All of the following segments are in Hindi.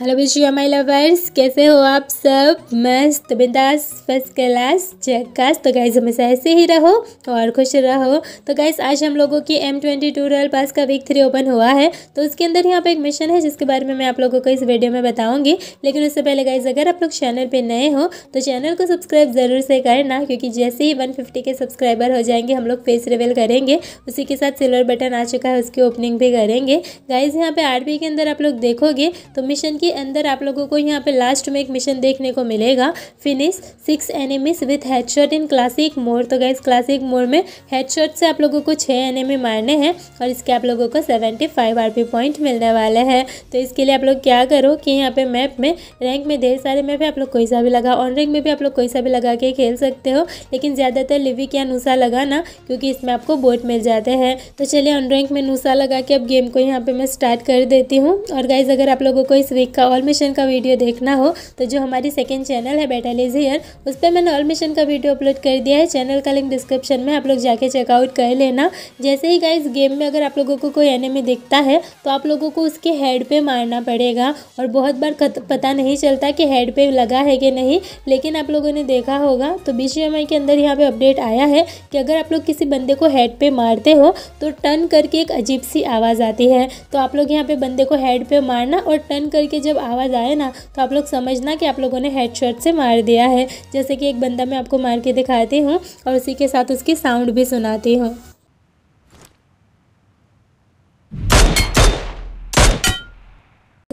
हेलो बेचिया माई लवर्स कैसे हो आप सब मस्त बिंदास फर्स्ट क्लास जैकास तो गाइज हमेशा ऐसे ही रहो और खुश रहो तो गाइज आज हम लोगों की M twenty two royal pass का वीक थ्री ओपन हुआ है तो उसके अंदर यहाँ पे एक मिशन है जिसके बारे में मैं आप लोगों को इस वीडियो में बताऊंगी लेकिन उससे पहले गाइज अगर आप लोग चैनल पर नए हो तो चैनल को सब्सक्राइब ज़रूर से करना क्योंकि जैसे ही वन के सब्सक्राइबर हो जाएंगे हम लोग फेस रिवेल करेंगे उसी के साथ सिल्वर बटन आ चुका है उसकी ओपनिंग भी करेंगे गाइज यहाँ पर आर के अंदर आप लोग देखोगे तो मिशन की के अंदर आप लोगों को यहाँ पे लास्ट में एक मिशन देखने को मिलेगा finish six enemies with headshot in classic more तो गैस क्लासिक मोर में हेडशॉट से आप लोगों को छः एनिमी मारने हैं और इसके आप लोगों को सेवेंटी फाइव आर पॉइंट मिलने वाले हैं तो इसके लिए आप लोग क्या करो कि यहाँ पे मैप में रैंक में ढेर सारे मैप है आप लोग कोई सा भी लगा ऑन रैंक में भी आप लोग कोई सा भी लगा के खेल सकते हो लेकिन ज़्यादातर लिविक या नुसा लगाना क्योंकि इसमें आपको बोट मिल जाते हैं तो चलिए ऑन रैंक में नुसा लगा के अब गेम को यहाँ पर मैं स्टार्ट कर देती हूँ और गाइज अगर आप लोगों को इस वीक का ऑल मिशन का वीडियो देखना हो तो जो हमारी सेकेंड चैनल है बेटा लेज हेयर उस पर मैंने ऑल मिशन का वीडियो अपलोड कर दिया है चैनल का लिंक डिस्क्रिप्शन में आप लोग जाके चेकआउट कर लेना जैसे ही गाइज गेम में अगर आप लोगों को कोई एनिमी दिखता है तो आप लोगों को उसके हेड पे मारना पड़ेगा और बहुत बार पता नहीं चलता कि हेड पे लगा है कि नहीं लेकिन आप लोगों ने देखा होगा तो बी के अंदर यहाँ पे अपडेट आया है कि अगर आप लोग किसी बंदे को हेड पे मारते हो तो टर्न करके एक अजीब सी आवाज़ आती है तो आप लोग यहाँ पे बंदे को हेड पे मारना और टर्न करके जब आवाज़ आए ना तो आप लोग समझना कि आप लोगों ने हेडशॉट से मार दिया है जैसे कि एक बंदा मैं आपको मार के दिखाती हूँ और उसी के साथ उसकी साउंड भी सुनाती हूँ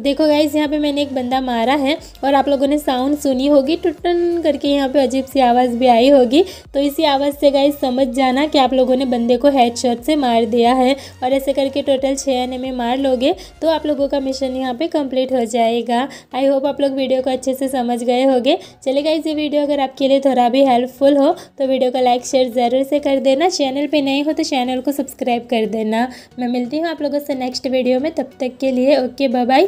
देखो गाइज यहाँ पे मैंने एक बंदा मारा है और आप लोगों ने साउंड सुनी होगी टुटन करके यहाँ पे अजीब सी आवाज़ भी आई होगी तो इसी आवाज़ से गाइज समझ जाना कि आप लोगों ने बंदे को हेड से मार दिया है और ऐसे करके टोटल छः आने में मार लोगे तो आप लोगों का मिशन यहाँ पे कंप्लीट हो जाएगा आई होप आप लोग वीडियो को अच्छे से समझ गए होगे चले गाइज ये वीडियो अगर आपके लिए थोड़ा भी हेल्पफुल हो तो वीडियो को लाइक शेयर ज़रूर से कर देना चैनल पर नहीं हो तो चैनल को सब्सक्राइब कर देना मैं मिलती हूँ आप लोगों से नेक्स्ट वीडियो में तब तक के लिए ओके बाय